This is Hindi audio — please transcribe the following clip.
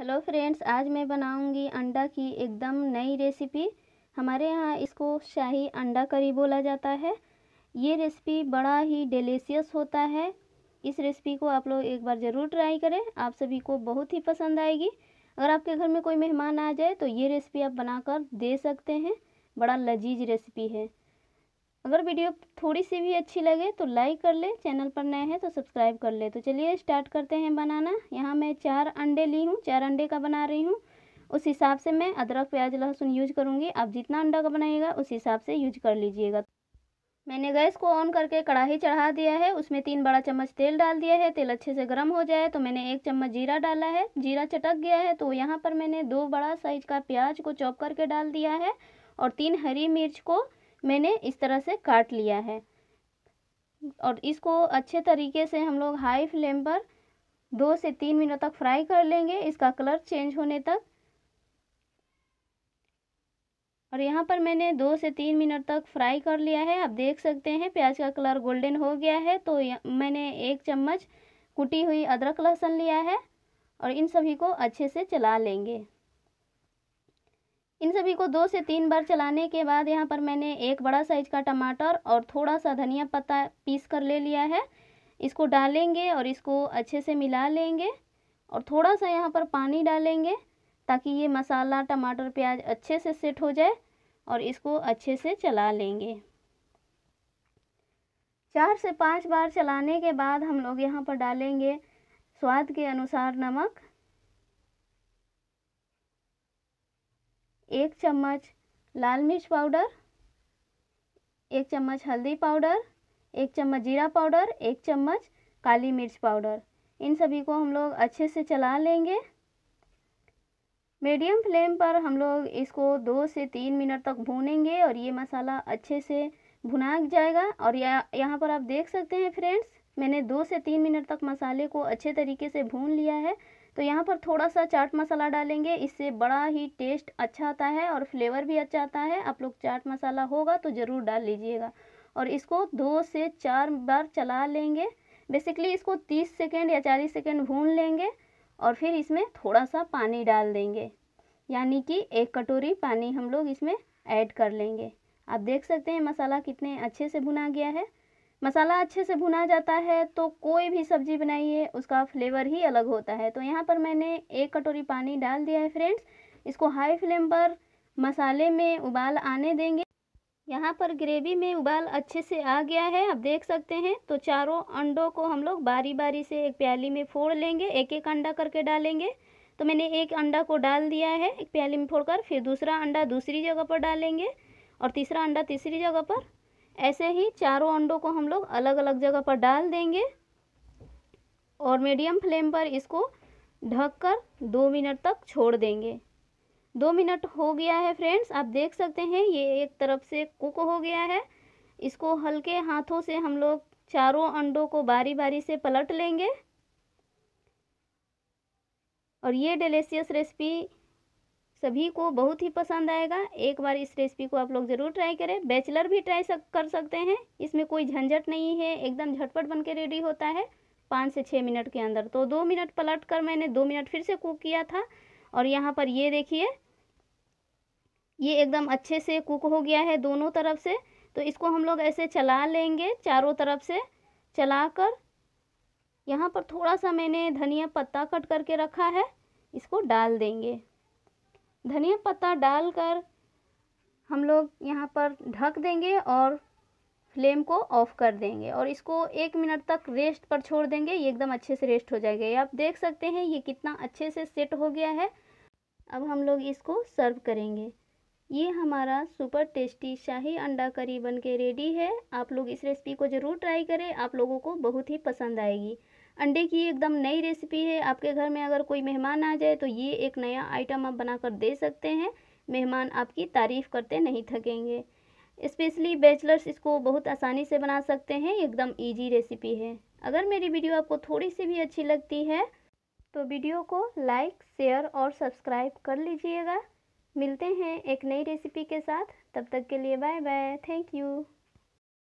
हेलो फ्रेंड्स आज मैं बनाऊंगी अंडा की एकदम नई रेसिपी हमारे यहाँ इसको शाही अंडा करी बोला जाता है ये रेसिपी बड़ा ही डिलीशियस होता है इस रेसिपी को आप लोग एक बार ज़रूर ट्राई करें आप सभी को बहुत ही पसंद आएगी अगर आपके घर में कोई मेहमान आ जाए तो ये रेसिपी आप बनाकर दे सकते हैं बड़ा लजीज रेसिपी है अगर वीडियो थोड़ी सी भी अच्छी लगे तो लाइक कर ले चैनल पर नए हैं तो सब्सक्राइब कर ले तो चलिए स्टार्ट करते हैं बनाना यहाँ मैं चार अंडे ली हूँ चार अंडे का बना रही हूँ उस हिसाब से मैं अदरक प्याज लहसुन यूज करूँगी आप जितना अंडा का बनाइएगा उस हिसाब से यूज कर लीजिएगा मैंने गैस को ऑन करके कढ़ाई चढ़ा दिया है उसमें तीन बड़ा चम्मच तेल डाल दिया है तेल अच्छे से गर्म हो जाए तो मैंने एक चम्मच जीरा डाला है जीरा चटक गया है तो यहाँ पर मैंने दो बड़ा साइज का प्याज को चॉप करके डाल दिया है और तीन हरी मिर्च को मैंने इस तरह से काट लिया है और इसको अच्छे तरीके से हम लोग हाई फ्लेम पर दो से तीन मिनट तक फ्राई कर लेंगे इसका कलर चेंज होने तक और यहाँ पर मैंने दो से तीन मिनट तक फ्राई कर लिया है आप देख सकते हैं प्याज का कलर गोल्डन हो गया है तो मैंने एक चम्मच कुटी हुई अदरक लहसुन लिया है और इन सभी को अच्छे से चला लेंगे इन सभी को दो से तीन बार चलाने के बाद यहाँ पर मैंने एक बड़ा साइज का टमाटर और थोड़ा सा धनिया पत्ता पीस कर ले लिया है इसको डालेंगे और इसको अच्छे से मिला लेंगे और थोड़ा सा यहाँ पर पानी डालेंगे ताकि ये मसाला टमाटर प्याज अच्छे से सेट हो जाए और इसको अच्छे से चला लेंगे चार से पांच बार चलाने के बाद हम लोग यहाँ पर डालेंगे स्वाद के अनुसार नमक एक चम्मच लाल मिर्च पाउडर एक चम्मच हल्दी पाउडर एक चम्मच जीरा पाउडर एक चम्मच काली मिर्च पाउडर इन सभी को हम लोग अच्छे से चला लेंगे मीडियम फ्लेम पर हम लोग इसको दो से तीन मिनट तक भूनेंगे और ये मसाला अच्छे से भुना जाएगा और यह यहाँ पर आप देख सकते हैं फ्रेंड्स मैंने दो से तीन मिनट तक मसाले को अच्छे तरीके से भून लिया है तो यहाँ पर थोड़ा सा चाट मसाला डालेंगे इससे बड़ा ही टेस्ट अच्छा आता है और फ्लेवर भी अच्छा आता है आप लोग चाट मसाला होगा तो ज़रूर डाल लीजिएगा और इसको दो से चार बार चला लेंगे बेसिकली इसको तीस सेकेंड या चालीस सेकेंड भून लेंगे और फिर इसमें थोड़ा सा पानी डाल देंगे यानी कि एक कटोरी पानी हम लोग इसमें ऐड कर लेंगे आप देख सकते हैं मसाला कितने अच्छे से भुना गया है मसाला अच्छे से भुना जाता है तो कोई भी सब्ज़ी बनाइए उसका फ्लेवर ही अलग होता है तो यहाँ पर मैंने एक कटोरी पानी डाल दिया है फ्रेंड्स इसको हाई फ्लेम पर मसाले में उबाल आने देंगे यहाँ पर ग्रेवी में उबाल अच्छे से आ गया है आप देख सकते हैं तो चारों अंडों को हम लोग बारी बारी से एक प्याली में फोड़ लेंगे एक एक अंडा करके डालेंगे तो मैंने एक अंडा को डाल दिया है एक प्याली में फोड़ फिर दूसरा अंडा दूसरी जगह पर डालेंगे और तीसरा अंडा तीसरी जगह पर ऐसे ही चारों अंडों को हम लोग अलग अलग जगह पर डाल देंगे और मीडियम फ्लेम पर इसको ढककर दो मिनट तक छोड़ देंगे दो मिनट हो गया है फ्रेंड्स आप देख सकते हैं ये एक तरफ से कुक हो गया है इसको हल्के हाथों से हम लोग चारों अंडों को बारी बारी से पलट लेंगे और ये डिलेशियस रेसिपी सभी को बहुत ही पसंद आएगा एक बार इस रेसिपी को आप लोग ज़रूर ट्राई करें बैचलर भी ट्राई सक, कर सकते हैं इसमें कोई झंझट नहीं है एकदम झटपट बन के रेडी होता है पाँच से छः मिनट के अंदर तो दो मिनट पलट कर मैंने दो मिनट फिर से कुक किया था और यहाँ पर ये देखिए ये एकदम अच्छे से कुक हो गया है दोनों तरफ से तो इसको हम लोग ऐसे चला लेंगे चारों तरफ से चला कर यहाँ पर थोड़ा सा मैंने धनिया पत्ता कट करके रखा है इसको डाल देंगे धनिया पत्ता डालकर हम लोग यहाँ पर ढक देंगे और फ्लेम को ऑफ़ कर देंगे और इसको एक मिनट तक रेस्ट पर छोड़ देंगे ये एकदम अच्छे से रेस्ट हो जाएगा ये आप देख सकते हैं ये कितना अच्छे से सेट हो गया है अब हम लोग इसको सर्व करेंगे ये हमारा सुपर टेस्टी शाही अंडा करी बन के रेडी है आप लोग इस रेसिपी को ज़रूर ट्राई करें आप लोगों को बहुत ही पसंद आएगी अंडे की एकदम नई रेसिपी है आपके घर में अगर कोई मेहमान आ जाए तो ये एक नया आइटम आप बनाकर दे सकते हैं मेहमान आपकी तारीफ़ करते नहीं थकेंगे स्पेशली बैचलर्स इसको बहुत आसानी से बना सकते हैं एकदम ईजी रेसिपी है अगर मेरी वीडियो आपको थोड़ी सी भी अच्छी लगती है तो वीडियो को लाइक शेयर और सब्सक्राइब कर लीजिएगा मिलते हैं एक नई रेसिपी के साथ तब तक के लिए बाय बाय थैंक यू